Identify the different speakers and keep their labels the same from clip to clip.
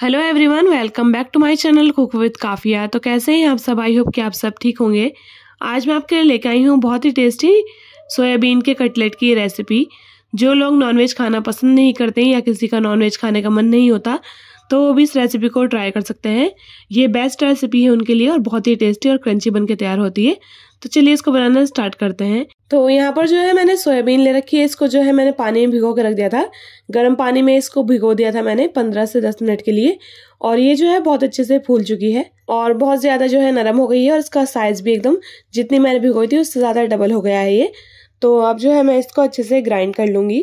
Speaker 1: hello everyone welcome back to my channel cook with Kafia तो कैसे हैं आप सब आई होप कि आप सब ठीक होंगे आज मैं आपके लिए लेके आई हूँ बहुत ही टेस्टी सोयाबीन के कटलेट की रेसिपी जो लोग नॉनवेज खाना पसंद नहीं करते या किसी का नॉनवेज खाने का मन नहीं होता तो वो भी इस रेसिपी को ट्राई कर सकते हैं ये बेस्ट रेसिपी है उनके लिए और बहुत ही टेस्टी और क्रंची बन के तैयार होती है तो चलिए इसको बनाना स्टार्ट करते हैं तो यहाँ पर जो है मैंने सोयाबीन ले रखी है इसको जो है मैंने पानी में भिगो के रख दिया था गर्म पानी में इसको भिगो दिया था मैंने पंद्रह से दस मिनट के लिए और ये जो है बहुत अच्छे से फूल चुकी है और बहुत ज़्यादा जो है नरम हो गई है और इसका साइज़ भी एकदम जितनी मैंने भिगोई थी उससे ज़्यादा डबल हो गया है ये तो अब जो है मैं इसको अच्छे से ग्राइंड कर लूँगी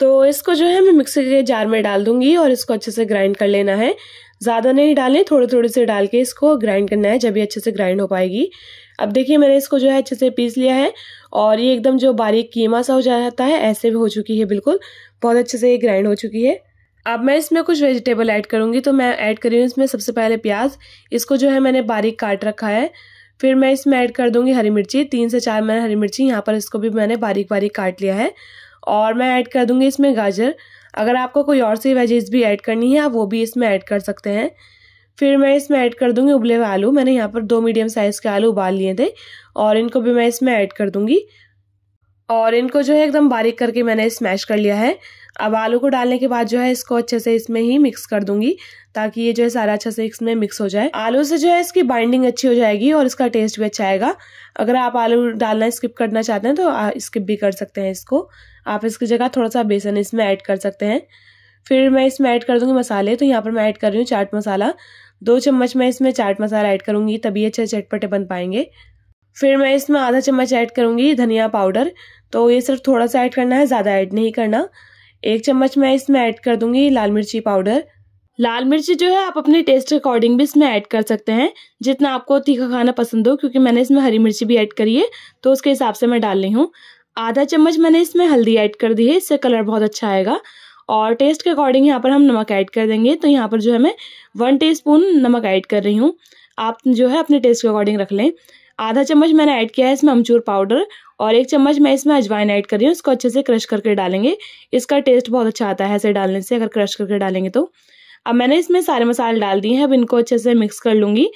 Speaker 1: तो इसको जो है मैं मिक्सर के जार में डाल दूंगी और इसको अच्छे से ग्राइंड कर लेना है ज़्यादा नहीं डालें थोड़े थोड़े से डाल के इसको ग्राइंड करना है जब ये अच्छे से ग्राइंड हो पाएगी अब देखिए मैंने इसको जो है अच्छे से पीस लिया है और ये एकदम जो बारीक कीमा सा हो जाता है ऐसे भी हो चुकी है बिल्कुल बहुत अच्छे से ये ग्राइंड हो चुकी है अब मैं इसमें कुछ वेजिटेबल ऐड करूँगी तो मैं ऐड करी हूँ इसमें सबसे पहले प्याज इसको जो है मैंने बारीक काट रखा है फिर मैं इसमें ऐड कर दूँगी हरी मिर्ची तीन से चार मैंने हरी मिर्ची यहाँ पर इसको भी मैंने बारीक बारीक काट लिया है और मैं ऐड कर दूँगी इसमें गाजर अगर आपको कोई और सी वेजेस भी ऐड करनी है आप वो भी इसमें ऐड कर सकते हैं फिर मैं इसमें ऐड कर दूँगी उबले हुए आलू मैंने यहाँ पर दो मीडियम साइज़ के आलू उबाल लिए थे और इनको भी मैं इसमें ऐड कर दूँगी और इनको जो है एकदम बारीक करके मैंने स्मैश कर लिया है अब आलू को डालने के बाद जो है इसको अच्छे से इसमें ही मिक्स कर दूंगी ताकि ये जो है सारा अच्छा से इसमें मिक्स हो जाए आलू से जो है इसकी बाइंडिंग अच्छी हो जाएगी और इसका टेस्ट भी अच्छा आएगा अगर आप आलू डालना स्किप करना चाहते हैं तो स्किप भी कर सकते हैं इसको आप इसकी जगह थोड़ा सा बेसन इसमें ऐड कर सकते हैं फिर मैं इसमें ऐड कर दूंगी मसाले तो यहाँ पर मैं ऐड कर रही हूँ चाट मसाला दो चम्मच मैं इसमें चाट मसाला ऐड करूंगी तभी अच्छे चटपटे बन पाएंगे फिर मैं इसमें आधा चम्मच ऐड करूंगी धनिया पाउडर तो ये सिर्फ थोड़ा सा ऐड करना है ज़्यादा ऐड नहीं करना एक चम्मच मैं इसमें ऐड कर दूंगी लाल मिर्ची पाउडर लाल मिर्ची जो है आप अपने टेस्ट अकॉर्डिंग भी इसमें ऐड कर सकते हैं जितना आपको तीखा खाना पसंद हो क्योंकि मैंने इसमें हरी मिर्ची भी ऐड करी है तो उसके हिसाब से मैं डाल रही हूँ आधा चम्मच मैंने इसमें हल्दी ऐड कर दी है इससे कलर बहुत अच्छा आएगा और टेस्ट के अकॉर्डिंग यहाँ पर हम नमक ऐड कर देंगे तो यहाँ पर जो है मैं वन टीस्पून नमक ऐड कर रही हूँ आप जो है अपने टेस्ट के अकॉर्डिंग रख लें आधा चम्मच मैंने ऐड किया है इसमें अमचूर पाउडर और एक चम्मच मैं इसमें अजवाइन ऐड कर रही हूँ इसको अच्छे से क्रश करके डालेंगे इसका टेस्ट बहुत अच्छा आता है ऐसे डालने से अगर क्रश करके डालेंगे तो अब मैंने इसमें सारे मसाले डाल दिए हैं अब इनको अच्छे से मिक्स कर लूँगी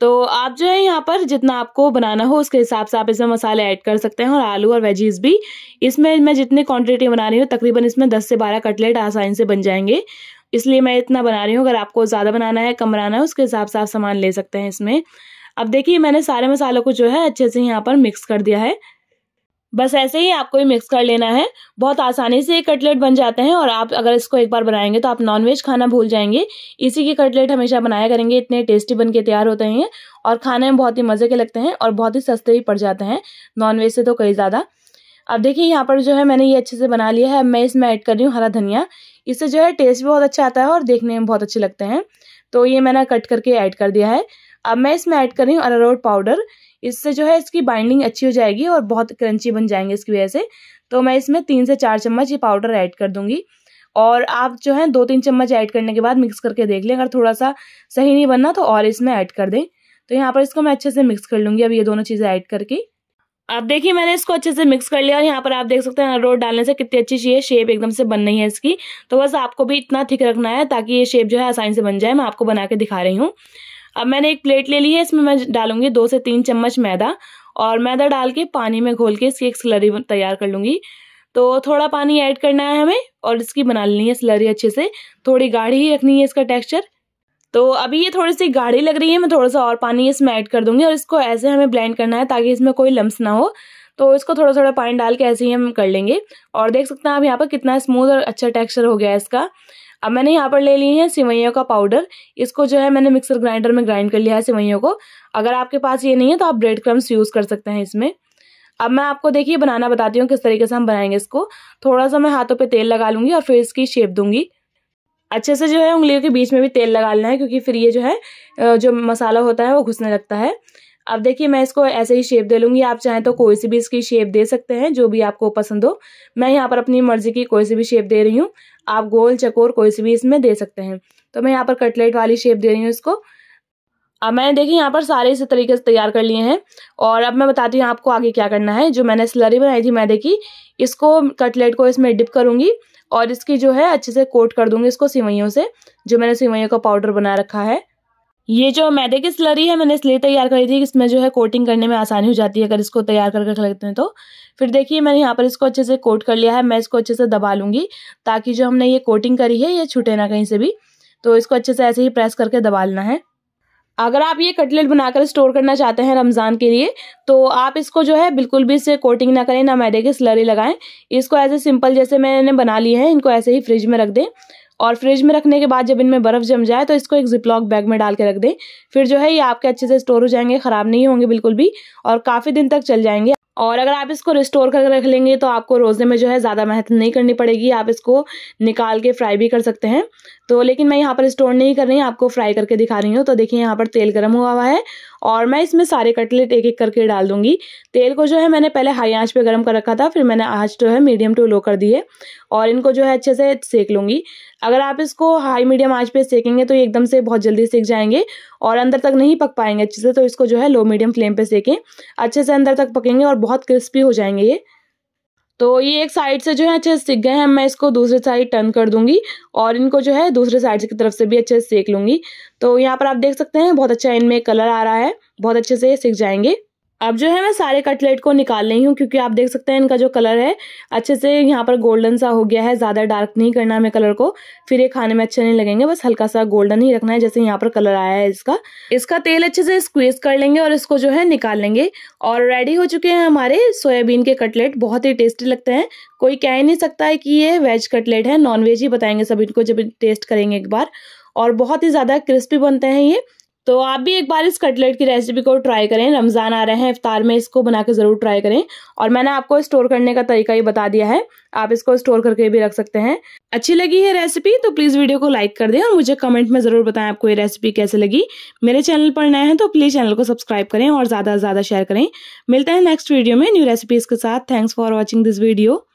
Speaker 1: तो आप जो है यहाँ पर जितना आपको बनाना हो उसके हिसाब से आप इसमें मसाले ऐड कर सकते हैं और आलू और वेजीज भी इसमें मैं जितनी क्वांटिटी बना रही हूँ तकरीबन इसमें 10 से 12 कटलेट आसानी से बन जाएंगे इसलिए मैं इतना बना रही हूँ अगर आपको ज़्यादा बनाना है कम बनाना है उसके हिसाब से आप सामान ले सकते हैं इसमें अब देखिए मैंने सारे मसालों को जो है अच्छे से यहाँ पर मिक्स कर दिया है बस ऐसे ही आपको ही मिक्स कर लेना है बहुत आसानी से ये कटलेट बन जाते हैं और आप अगर इसको एक बार बनाएंगे तो आप नॉनवेज खाना भूल जाएंगे इसी के कटलेट हमेशा बनाया करेंगे इतने टेस्टी बन के तैयार होते हैं और खाने में बहुत ही मज़े के लगते हैं और बहुत ही सस्ते भी पड़ जाते हैं नॉनवेज से तो कई ज़्यादा अब देखिए यहाँ पर जो है मैंने ये अच्छे से बना लिया है अब मैं इसमें ऐड कर रही हूँ हरा धनिया इससे जो है टेस्ट भी बहुत अच्छा आता है और देखने में बहुत अच्छे लगते हैं तो ये मैंने कट करके ऐड कर दिया है अब मैं इसमें ऐड कर रही हूँ अरारोट पाउडर इससे जो है इसकी बाइंडिंग अच्छी हो जाएगी और बहुत क्रंची बन जाएंगे इसकी वजह से तो मैं इसमें तीन से चार चम्मच ये पाउडर ऐड कर दूंगी और आप जो है दो तीन चम्मच ऐड करने के बाद मिक्स करके देख लें अगर थोड़ा सा सही नहीं बनना तो और इसमें ऐड कर दें तो यहाँ पर इसको मैं अच्छे से मिक्स कर लूँगी अब ये दोनों चीज़ें ऐड करके अब देखिए मैंने इसको अच्छे से मिक्स कर लिया और यहाँ पर आप देख सकते हैं रोड डालने से कितनी अच्छी ये शेप एकदम से बन रही है इसकी तो बस आपको भी इतना थिक रखना है ताकि ये शेप जो है आसानी से बन जाए मैं आपको बना के दिखा रही हूँ अब मैंने एक प्लेट ले ली है इसमें मैं डालूंगी दो से तीन चम्मच मैदा और मैदा डाल के पानी में घोल के इसकी एक स्लरी तैयार कर लूँगी तो थोड़ा पानी ऐड करना है हमें और इसकी बना लेनी है स्लरी अच्छे से थोड़ी गाढ़ी ही रखनी है इसका टेक्सचर तो अभी ये थोड़ी सी गाढ़ी लग रही है मैं थोड़ा सा और पानी इसमें ऐड कर दूंगी और इसको ऐसे हमें ब्लेंड करना है ताकि इसमें कोई लम्स ना हो तो इसको थोड़ा थोड़ा पानी डाल के ऐसे ही हम कर लेंगे और देख सकते हैं आप यहाँ पर कितना स्मूथ और अच्छा टेक्स्चर हो गया है इसका अब मैंने यहाँ पर ले ली है सिवैयों का पाउडर इसको जो है मैंने मिक्सर ग्राइंडर में ग्राइंड कर लिया है सिवैयों को अगर आपके पास ये नहीं है तो आप ब्रेड क्रम्स यूज़ कर सकते हैं इसमें अब मैं आपको देखिए बनाना बताती हूँ किस तरीके से हम बनाएंगे इसको थोड़ा सा मैं हाथों पर तेल लगा लूँगी और फिर इसकी शेप दूँगी अच्छे से जो है उंगलियों के बीच में भी तेल लगा लेना है क्योंकि फिर ये जो है जो मसाला होता है वो घुसने लगता है अब देखिए मैं इसको ऐसे ही शेप दे लूँगी आप चाहें तो कोई सी भी इसकी शेप दे सकते हैं जो भी आपको पसंद हो मैं यहाँ पर अपनी मर्ज़ी की कोई सी भी शेप दे रही हूँ आप गोल चकोर कोई सी भी इसमें दे सकते हैं तो मैं यहाँ पर कटलेट वाली शेप दे रही हूँ इसको अब मैंने देखिए यहाँ पर सारे इस तरीके से तैयार कर लिए हैं और अब मैं बताती हूँ आपको आगे क्या करना है जो मैंने स्लरी बनाई थी मैं देखी इसको कटलेट को इसमें डिप करूँगी और इसकी जो है अच्छे से कोट कर दूँगी इसको सिवैयों से जो मैंने सिवैयों का पाउडर बना रखा है ये जो मैदे की स्लरी है मैंने इसलिए तैयार करी थी कि इसमें जो है कोटिंग करने में आसानी हो जाती है अगर इसको तैयार करके रख लेते हैं तो फिर देखिए मैंने यहाँ पर इसको अच्छे से कोट कर लिया है मैं इसको अच्छे से दबा लूँगी ताकि जो हमने ये कोटिंग करी है ये छूटे ना कहीं से भी तो इसको अच्छे से ऐसे ही प्रेस करके दबा लेना है अगर आप ये कटलेट बनाकर स्टोर करना चाहते हैं रमज़ान के लिए तो आप इसको जो है बिल्कुल भी इसे कोटिंग ना करें ना मैदे की स्लरी लगाएं इसको ऐसे सिंपल जैसे मैंने बना लिए हैं इनको ऐसे ही फ्रिज में रख दें और फ्रिज में रखने के बाद जब इनमें बर्फ़ जम जाए तो इसको एक जिपलॉक बैग में डाल के रख दें फिर जो है ये आपके अच्छे से स्टोर हो जाएंगे ख़राब नहीं होंगे बिल्कुल भी और काफ़ी दिन तक चल जाएंगे और अगर आप इसको रिस्टोर करके रख लेंगे तो आपको रोज़ने में जो है ज़्यादा मेहनत नहीं करनी पड़ेगी आप इसको निकाल के फ्राई भी कर सकते हैं तो लेकिन मैं यहाँ पर स्टोर नहीं कर रही आपको फ्राई करके दिखा रही हूँ तो देखिए यहाँ पर तेल गर्म हुआ हुआ है और मैं इसमें सारे कटलेट एक एक करके डाल दूंगी तेल को जो है मैंने पहले हाई आँच पर गर्म कर रखा था फिर मैंने आँच जो है मीडियम टू लो कर दी है और इनको जो है अच्छे से सेक लूँगी अगर आप इसको हाई मीडियम आँच पर सेकेंगे तो ये एकदम से बहुत जल्दी सेक जाएंगे और अंदर तक नहीं पक पाएंगे अच्छे से तो इसको जो है लो मीडियम फ्लेम पर सेकें अच्छे से अंदर तक पकेंगे और बहुत क्रिस्पी हो जाएंगे ये तो ये एक साइड से जो है अच्छे से सीख गए हैं मैं इसको दूसरे साइड टर्न कर दूंगी और इनको जो है दूसरे साइड की तरफ से भी अच्छे से सेक लूंगी तो यहाँ पर आप देख सकते हैं बहुत अच्छा इनमें कलर आ रहा है बहुत अच्छे से सीख जाएंगे अब जो है मैं सारे कटलेट को निकाल रही हूँ क्योंकि आप देख सकते हैं इनका जो कलर है अच्छे से यहाँ पर गोल्डन सा हो गया है ज़्यादा डार्क नहीं करना हमें कलर को फिर ये खाने में अच्छे नहीं लगेंगे बस हल्का सा गोल्डन ही रखना है जैसे यहाँ पर कलर आया है इसका इसका तेल अच्छे से स्क्वीज कर लेंगे और इसको जो है निकाल लेंगे और रेडी हो चुके हैं हमारे सोयाबीन के कटलेट बहुत ही टेस्टी लगते हैं कोई कह ही नहीं सकता है कि ये वेज कटलेट है नॉन वेज ही बताएंगे सभी इनको जब टेस्ट करेंगे एक बार और बहुत ही ज़्यादा क्रिस्पी बनते हैं ये तो आप भी एक बार इस कटलेट की रेसिपी को ट्राई करें रमज़ान आ रहे हैं इफ्तार में इसको बना के ज़रूर ट्राई करें और मैंने आपको स्टोर करने का तरीका ही बता दिया है आप इसको स्टोर करके भी रख सकते हैं अच्छी लगी है रेसिपी तो प्लीज़ वीडियो को लाइक कर दें और मुझे कमेंट में ज़रूर बताएं आपको ये रेसिपी कैसे लगी मेरे चैनल पर नए हैं तो प्लीज़ चैनल को सब्सक्राइब करें और ज़्यादा से ज़्यादा शेयर करें मिलते हैं नेक्स्ट वीडियो में न्यू रेसिपीज़ के साथ thanks for watching this video